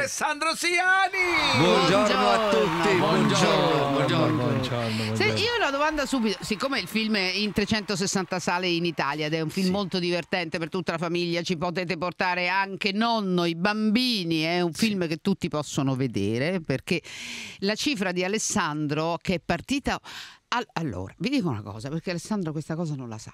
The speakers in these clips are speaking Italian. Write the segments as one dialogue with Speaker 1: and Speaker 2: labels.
Speaker 1: Alessandro Siani.
Speaker 2: Buongiorno, buongiorno a
Speaker 1: tutti. Buongiorno, buongiorno, buongiorno Se, io
Speaker 3: una domanda subito, siccome il film è in 360 sale in Italia ed è un film sì. molto divertente per tutta la famiglia, ci potete portare anche nonno, i bambini, è un film sì. che tutti possono vedere perché la cifra di Alessandro che è partita All- allora, vi dico una cosa, perché Alessandro questa cosa non la sa.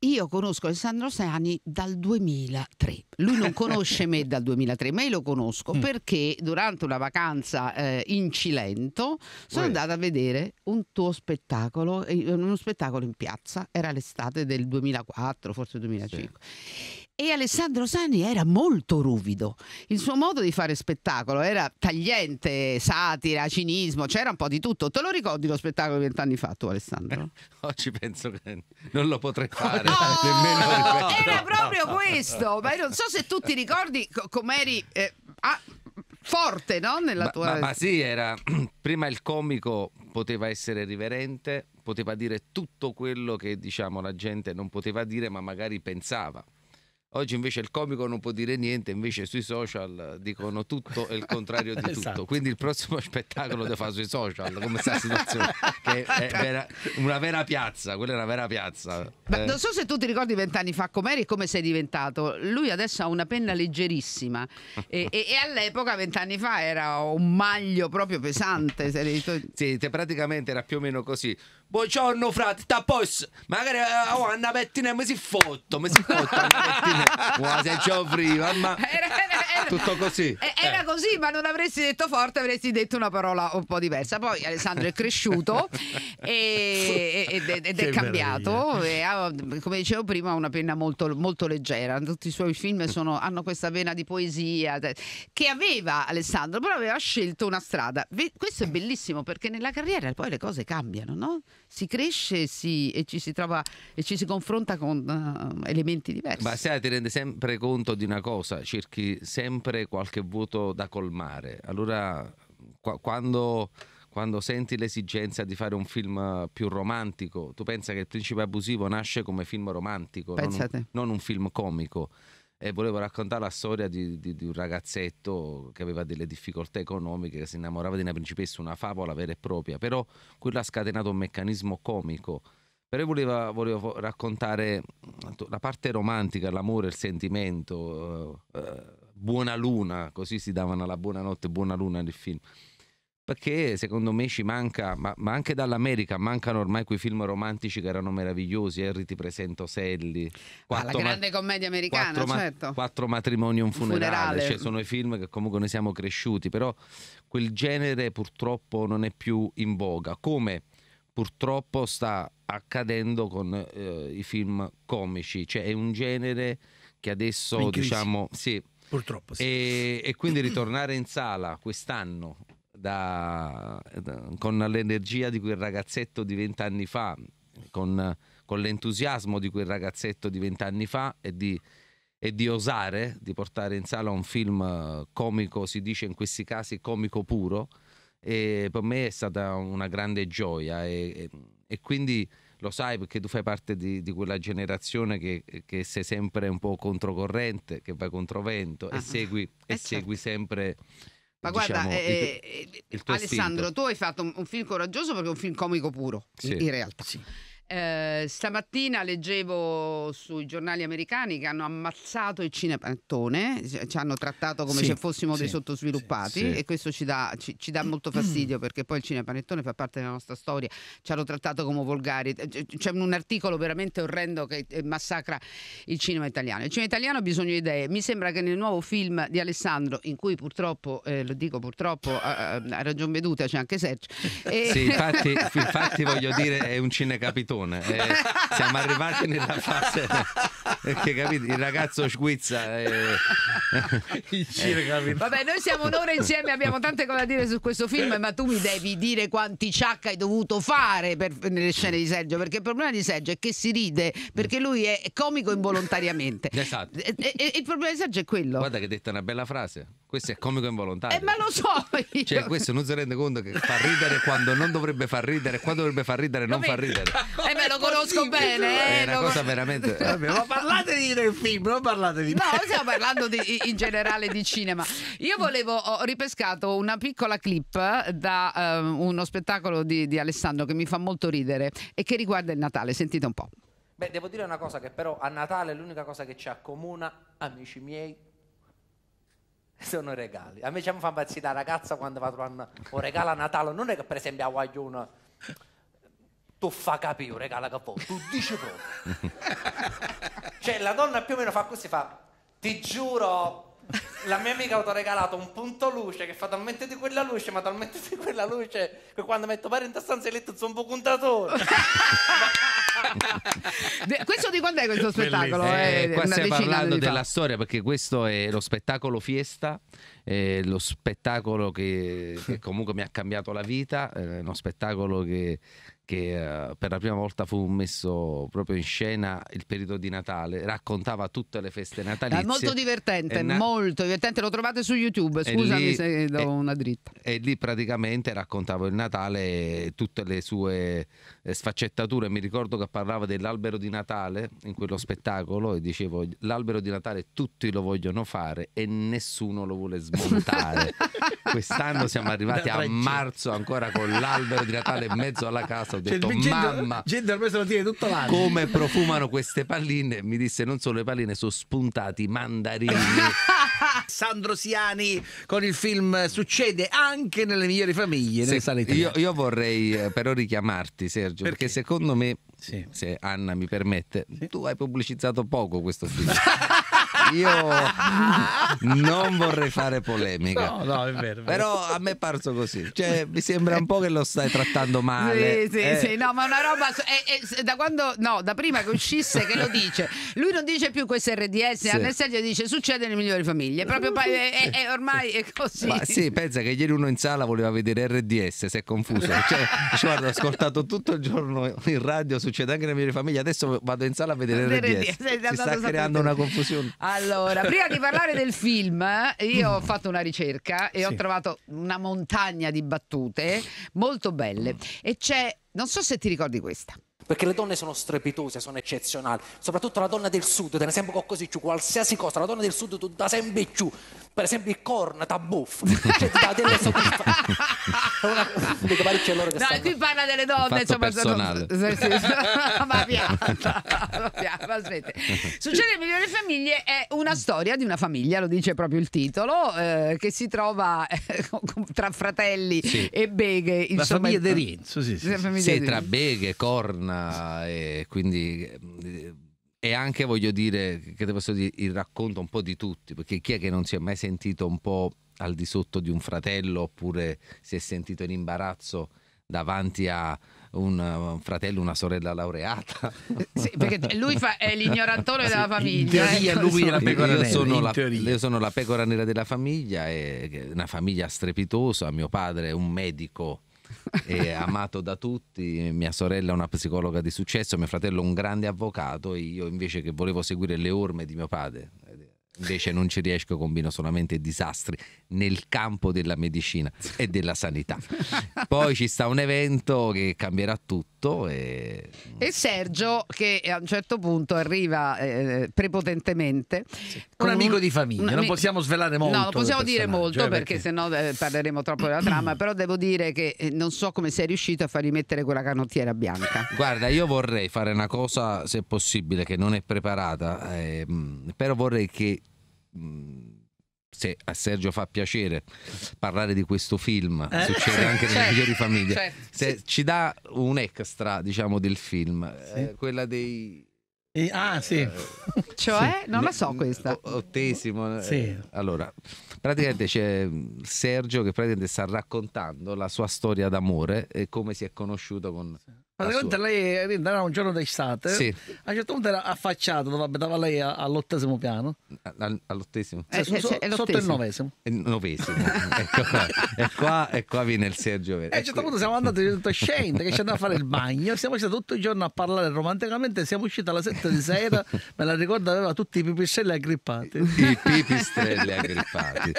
Speaker 3: Io conosco Alessandro Sani dal 2003. Lui non conosce me dal 2003, ma io lo conosco mm. perché durante una vacanza eh, in Cilento sono andata a vedere un tuo spettacolo, eh, uno spettacolo in piazza, era l'estate del 2004, forse 2005. Sì. E Alessandro Sani era molto ruvido. Il suo modo di fare spettacolo era tagliente, satira, cinismo, c'era un po' di tutto. Te lo ricordi lo spettacolo di vent'anni fa tu, Alessandro?
Speaker 2: oggi penso che non lo potrei fare. No, era proprio questo.
Speaker 3: Ma io non so se tu ti ricordi com'eri. Eh, ah, forte, no? Nella ma, ma, ma sì,
Speaker 2: era prima il comico poteva essere riverente, poteva dire tutto quello che diciamo la gente non poteva dire, ma magari pensava. Oggi invece il comico non può dire niente, invece sui social dicono tutto e il contrario di tutto. Esatto. Quindi il prossimo spettacolo lo fa sui social, come sta la situazione, che è vera, una vera piazza, quella è una vera piazza. Eh. Ma eh. non so
Speaker 3: se tu ti ricordi vent'anni fa com'eri e come sei diventato. Lui adesso ha una penna leggerissima e, e, e all'epoca, vent'anni fa, era un maglio proprio pesante. sì, te praticamente era più o meno
Speaker 2: così Buongiorno frate, sta posto. Magari eh, oh, Anna Pettina mi si fotto, mi si fotto Anna Pettina. se prima, ma... Tutto così. Eh, era eh.
Speaker 3: così, ma non avresti detto forte, avresti detto una parola un po' diversa. Poi Alessandro è cresciuto e, ed, ed, ed è cambiato. E ha, come dicevo prima, ha una penna molto, molto leggera. Tutti i suoi film sono, hanno questa vena di poesia che aveva Alessandro, però aveva scelto una strada. Questo è bellissimo perché nella carriera poi le cose cambiano, no? si cresce si, e ci si trova e ci si confronta con uh, elementi diversi. Ma sai,
Speaker 2: ti rende sempre conto di una cosa, cerchi sempre qualche vuoto da colmare. Allora, qua, quando quando senti l'esigenza di fare un film più romantico, tu pensa che Il principe abusivo nasce come film romantico, non un, non un, film comico e volevo raccontare la storia di, di, di, un ragazzetto che aveva delle difficoltà economiche, che si innamorava di una principessa, una favola vera e propria, però quello ha scatenato un meccanismo comico. Però voleva, volevo raccontare mm, la parte romantica, l'amore, il sentimento, eh, eh, buona luna, così si davano la buonanotte, buona luna nel film perché secondo me ci manca, ma, ma, anche dall'America, mancano ormai quei film romantici che erano meravigliosi, Harry ti presento Sally, ah, la grande
Speaker 3: commedia americana, quattro ma-
Speaker 2: certo. quattro matrimoni e un funerale, funerale. Cioè, sono i film che comunque ne siamo cresciuti, però quel genere purtroppo non è più in voga, come purtroppo sta accadendo con eh, i film comici, cioè è un genere che adesso diciamo... Sì, Purtroppo sì. E, e, quindi ritornare in sala quest'anno da, da, con l'energia di quel ragazzetto di vent'anni fa, con, con, l'entusiasmo di quel ragazzetto di vent'anni fa e di, e di, osare di portare in sala un film eh, comico, si dice in questi casi comico puro, e per me è stata una grande gioia e, e, e quindi lo sai perché tu fai parte di, di quella generazione che, che, sei sempre un po' controcorrente, che va controvento ah, e, ah. segui, e eh, certo. segui sempre ma diciamo, guarda, eh, eh, il il Alessandro, istinto.
Speaker 3: tu hai fatto un, un, film coraggioso perché è un film comico puro, sì. in, in realtà. Sì. Eh, stamattina leggevo sui giornali americani che hanno ammazzato il cinepanettone, ci hanno trattato come sì, se fossimo sì, dei sottosviluppati sì, e questo ci dà, ci, ci dà molto mm. fastidio perché poi il cinepanettone fa parte della nostra storia, ci hanno trattato come volgari. Eh, c'è un articolo veramente orrendo che eh, massacra il cinema italiano. Il cinema italiano ha bisogno di idee. Mi sembra che nel nuovo film di Alessandro, in cui purtroppo, eh, lo dico purtroppo, a, a veduta c'è anche Sergio. E... Sì, infatti, infatti
Speaker 2: voglio dire è un cinecapitone. Stallone. Eh, siamo arrivati nella fase perché capito? il ragazzo squizza e... Eh.
Speaker 3: vabbè noi siamo un'ora insieme abbiamo tante cose da dire su questo film ma tu mi devi dire quanti ciacca hai dovuto fare per, nelle scene di Sergio perché il problema di Sergio è che si ride perché lui è comico involontariamente
Speaker 2: esatto e, e il problema di Sergio è quello guarda che hai detto una bella frase questo è comico involontario. Eh, ma lo so io. Cioè, questo non si rende conto che fa ridere quando non dovrebbe far ridere, quando dovrebbe far ridere non fa ridere.
Speaker 3: Eh, me lo conosco bene. Eh, è una cosa
Speaker 2: veramente... Vabbè, ma
Speaker 3: parlate di del film, non parlate di... No, stiamo parlando di, in generale di cinema. Io volevo, ho ripescato una piccola clip da um, uno spettacolo di, di Alessandro che mi fa molto ridere e che riguarda il Natale. Sentite un po'.
Speaker 2: Beh, devo dire una cosa che però a Natale l'unica cosa che ci accomuna, amici miei, sono i regali. A me ci fa impazzire la ragazza quando vado a un regalo a Natale, non è che per esempio a Guaglione tu fa capire un regalo che vuoi, tu dici proprio. cioè la donna più o meno fa così, fa, ti giuro, la mia amica ha regalato un punto luce che fa talmente di quella luce, ma talmente di quella luce che quando metto pari in stanza letto sono un po' contatore. questo di quando
Speaker 3: è questo spettacolo? Eh, eh, qua stiamo parlando della
Speaker 2: storia perché questo è lo spettacolo Fiesta eh, lo spettacolo che, che, comunque mi ha cambiato la vita, eh, uno spettacolo che, che uh, per la prima volta fu messo proprio in scena il periodo di Natale, raccontava tutte le feste natalizie. È molto divertente, na-
Speaker 3: molto divertente, lo trovate su YouTube, scusami lì, se do e,
Speaker 2: una dritta. E lì praticamente raccontavo il Natale, e tutte le sue eh, sfaccettature, mi ricordo che parlava dell'albero di Natale in quello spettacolo e dicevo l'albero di Natale tutti lo vogliono fare e nessuno lo vuole sbagliare smontare. Quest'anno siamo arrivati a marzo ancora con l'albero di Natale in mezzo alla casa. Ho cioè, detto, cioè, mamma, gente, ormai se lo tiene tutto l'anno. come profumano queste palline? Mi disse, non solo le palline, sono spuntati i mandarini.
Speaker 1: Sandro Siani con il film Succede anche nelle migliori famiglie. Se, io,
Speaker 2: io, vorrei eh, però richiamarti, Sergio, perché, perché secondo me, sì. se Anna mi permette, sì. tu hai pubblicizzato poco questo film. io non vorrei fare polemica. No, no, è vero, è vero. Però a me è parso così. Cioè, mi sembra un po' che lo stai trattando male. Sì, sì, eh. sì.
Speaker 3: No, ma una roba... È, è, da quando... No, da prima che uscisse che lo dice. Lui non dice più questo RDS, sì. nel dice succede nelle migliori famiglie. Proprio è, è, ormai è così. Ma sì,
Speaker 2: pensa che ieri uno in sala voleva vedere RDS, si è confuso. Cioè, guarda, ho ascoltato tutto il giorno in radio, succede anche nelle migliori famiglie, adesso vado in sala a vedere RDS. RDS. Si sta creando una confusione. Allora, allora, prima di parlare del
Speaker 3: film, io ho fatto una ricerca e sì. ho trovato una montagna di battute molto belle. E c'è, non so
Speaker 2: se ti ricordi questa. Perché le donne sono strepitose, sono eccezionali, soprattutto la donna del sud, te ne sembra così giù, qualsiasi cosa, la donna del sud tu da sempre giù, per esempio il corno, ta buff, cioè ti dà delle soddisfazioni. Una... che no, stanno...
Speaker 3: qui parla delle donne, insomma, personale. Sono... ma pianta, ma pianta, aspetta. Succede Milione di Famiglie è una storia di una famiglia, lo dice proprio il titolo, eh, che si trova eh, tra fratelli sì. e beghe. Insomma, la famiglia di Rinzo, sì, sì, sì. sì tra
Speaker 2: beghe, corna italiana e quindi eh, e anche voglio dire che posso dire il racconto un po' di tutti perché chi è che non si è mai sentito un po' al di sotto di un fratello oppure si è sentito in imbarazzo davanti a un fratello, una sorella laureata. Sì, perché lui fa,
Speaker 3: è l'ignorantone della famiglia.
Speaker 2: Ecco, in teoria, lui la io, nera. Sono la, io sono la pecora nera della famiglia, è una famiglia strepitosa. Mio padre è un medico è amato da tutti, mia sorella è una psicologa di successo, mio fratello un grande avvocato e io invece che volevo seguire le orme di mio padre, invece non ci riesco, combino solamente disastri nel campo della medicina e della sanità. Poi ci sta un evento che cambierà tutto tutto. E...
Speaker 3: e Sergio che a un certo punto arriva eh, prepotentemente. Sì. Un amico un... di famiglia, non possiamo
Speaker 1: svelare molto. No, non possiamo dire molto eh, perché, perché sennò
Speaker 3: eh, parleremo troppo della trama, però devo dire che eh, non so come sei riuscito a far rimettere quella canottiera bianca.
Speaker 2: Guarda, io vorrei fare una cosa, se possibile, che non è preparata, ehm, però vorrei che... Mh, mm, se a Sergio fa piacere parlare di questo film, eh? succede anche nelle certo, migliori famiglie, certo, se sì. ci dà un extra diciamo, del film, eh, sì. eh, quella dei... E, ah sì. Eh, cioè, sì. non la so questa. Ottesimo. Eh. Sì. Allora, praticamente c'è mm, Sergio che praticamente sta raccontando la sua storia d'amore e come si è conosciuto con
Speaker 1: Praticamente lei rientrava un giorno d'estate. Sì. A un certo punto era affacciato dove abitava lei all'ottesimo piano. All- all'ottesimo? Eh, cioè, cioè, sotto il novesimo. Il eh,
Speaker 2: novesimo. ecco qua. E, qua, e, qua, viene il Sergio Vero. E a un certo
Speaker 1: punto siamo andati detto, scende, che ci andava a fare il bagno. Siamo stati tutto il giorno a parlare romanticamente. Siamo usciti alle 7 di sera. Me la ricordo aveva tutti i pipistrelli agrippati. I
Speaker 2: pipistrelli agrippati.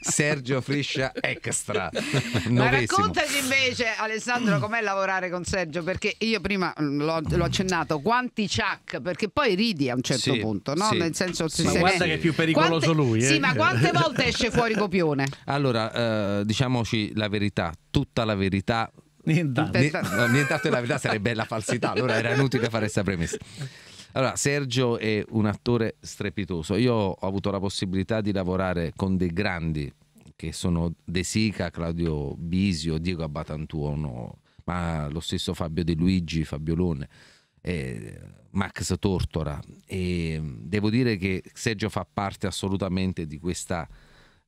Speaker 2: Sergio Friscia Extra. Novesimo. Ma raccontaci
Speaker 3: invece, Alessandro, com'è lavorare con Sergio? Perché perché io prima mm, l'ho, l'ho accennato, quanti ciak, perché poi ridi a un certo sì, punto, no? Nel senso se ma se guarda ne... che è più pericoloso quante... lui. Eh? Sì, ma quante volte esce fuori copione?
Speaker 2: Allora, eh, diciamoci la verità, tutta la verità Nient'altro. No, nient'altro la verità sarebbe la falsità, allora era inutile fare questa premessa. Allora, Sergio è un attore strepitoso. Io ho avuto la possibilità di lavorare con dei grandi che sono De Sica, Claudio Bisio, Diego Abbatantuono, ma lo stesso Fabio De Luigi, Fabio Lone, eh, Max Tortora. E mm, devo dire che Sergio fa parte assolutamente di questa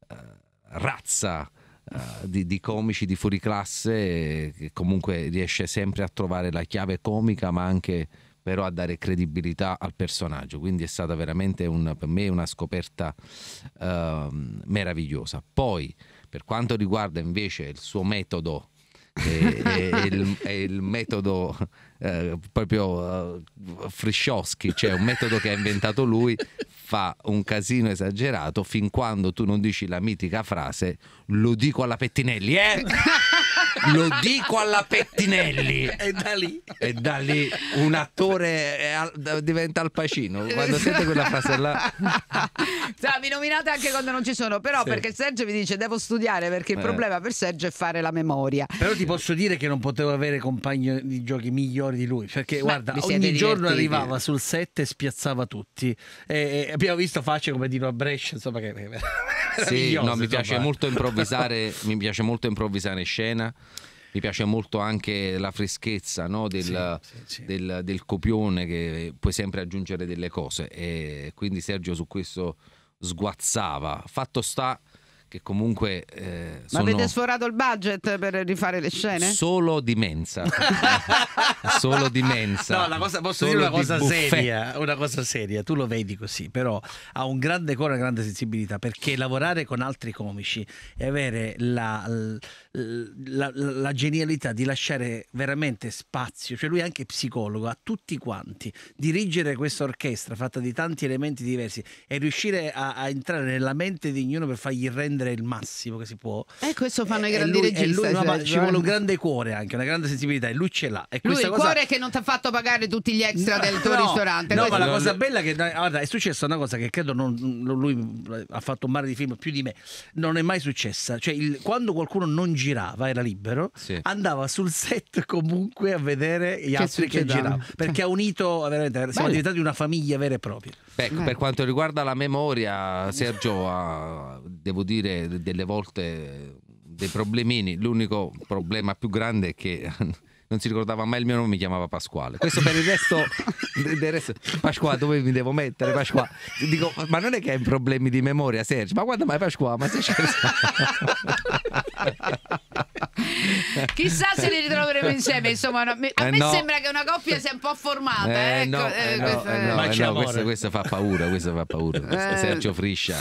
Speaker 2: eh, razza Uh, di, di, comici di fuori classe che comunque riesce sempre a trovare la chiave comica ma anche però a dare credibilità al personaggio quindi è stata veramente un, per me una scoperta uh, meravigliosa poi per quanto riguarda invece il suo metodo è, è, il, è il, metodo eh, proprio uh, eh, Friscioschi, cioè un metodo che ha inventato lui, fa un casino esagerato fin quando tu non dici la mitica frase lo dico alla Pettinelli, eh? lo dico alla Pettinelli. E da lì? E da lì un attore al, diventa Al Pacino. Quando sente quella frase
Speaker 1: là...
Speaker 3: Cioè, mi nominate anche quando non ci sono, però sì. perché Sergio mi dice devo studiare perché il eh. problema per Sergio è fare la memoria.
Speaker 1: Però ti posso dire che non potevo avere compagno di giochi migliori di lui, perché Ma guarda, ogni divertiti. giorno arrivava sul set e spiazzava tutti. E, e abbiamo visto facce come Dino a Brescia, insomma che... Sì, no, mi piace molto improvvisare,
Speaker 2: mi piace molto improvvisare scena mi piace molto anche la freschezza no? del, sì, sì, sì. Del, del, copione che puoi sempre aggiungere delle cose e quindi Sergio su questo sguazzava fatto sta che comunque... Eh, Ma avete
Speaker 3: sforato il budget per rifare le scene?
Speaker 2: Solo di mensa.
Speaker 1: solo di mensa. No, la cosa, posso solo dire una cosa di seria, una cosa seria, tu lo vedi così, però ha un grande cuore, una grande sensibilità, perché lavorare con altri comici e avere la, la, la, la genialità di lasciare veramente spazio, cioè lui è anche psicologo, a tutti quanti, dirigere questa orchestra fatta di tanti elementi diversi e riuscire a, a entrare nella mente di ognuno per fargli rendere prendere il massimo che si può.
Speaker 3: E questo fanno i grandi lui, registi. Lui, no, cioè, ci vuole un cioè.
Speaker 1: grande cuore anche, una grande sensibilità e lui ce l'ha. E lui, il cosa... cuore
Speaker 3: che non ti ha fatto pagare tutti gli extra no, del tuo no, ristorante. No, questo... ma la cosa
Speaker 1: bella è che guarda, è successa una cosa che credo non, lui ha fatto un mare di film più di me, non è mai successa. Cioè, il, quando qualcuno non girava, era libero, sì. andava sul set comunque a vedere gli che altri che giravano. Perché ha unito, veramente, siamo diventati una famiglia vera e propria.
Speaker 2: Beh, ecco, per quanto riguarda la memoria, Sergio, devo dire avere delle volte dei problemini. L'unico problema più grande è che non si ricordava mai il mio nome, mi chiamava Pasquale. Questo per il resto, del resto Pasqua, dove mi devo mettere? Pasqua, dico, ma non è che hai problemi di memoria, Sergio? Ma guarda mai Pasquale, ma sei scherzato? Chissà se li ritroveremo insieme.
Speaker 3: Insomma, no, a eh me no. sembra che una coppia sia un po' formata. Eh, ecco, eh,
Speaker 2: eh, no, questa, eh eh questa, questa, fa paura, questo fa paura. Sergio Friscia.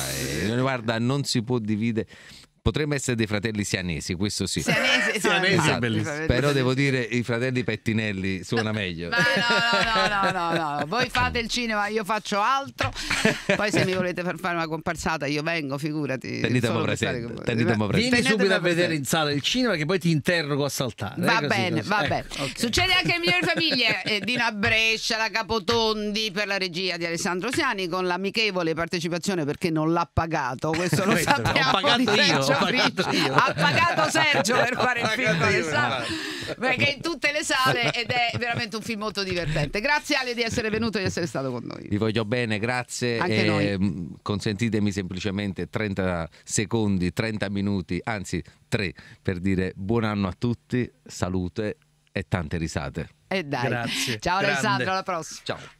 Speaker 2: guarda, non si può dividere. Potremmo essere dei fratelli sianesi, questo sì. Sianesi, esatto. sianesi esatto. bellissimo. Però devo dire i fratelli Pettinelli suona meglio. No,
Speaker 3: no, no, no, no, Voi fate il cinema, io faccio altro. Poi se mi volete far fare una comparsata io vengo, figurati. Tenitemi presente. Tenitemi
Speaker 1: presente. Vieni subito a vedere in sala il cinema che poi ti interrogo a saltare. Va eh, bene, va ecco, bene.
Speaker 3: Succede anche in
Speaker 1: migliori famiglie eh, Dina
Speaker 3: Brescia, la Capotondi per la regia di Alessandro Siani con l'amichevole partecipazione perché non l'ha pagato, questo lo sappiamo. Ho pagato io. Ciofrici.
Speaker 2: Ha pagato Sergio per fare il film alle sale, esatto.
Speaker 3: esatto. perché in tutte le sale ed è veramente un film molto divertente. Grazie Ale di essere venuto e di essere stato con noi.
Speaker 2: Vi voglio bene, grazie. Anche e noi. Ehm, consentitemi semplicemente 30 secondi, 30 minuti, anzi 3 per dire buon anno a tutti, salute e tante risate.
Speaker 3: E dai. Grazie. Ciao Grande. Alessandro, alla prossima. Ciao.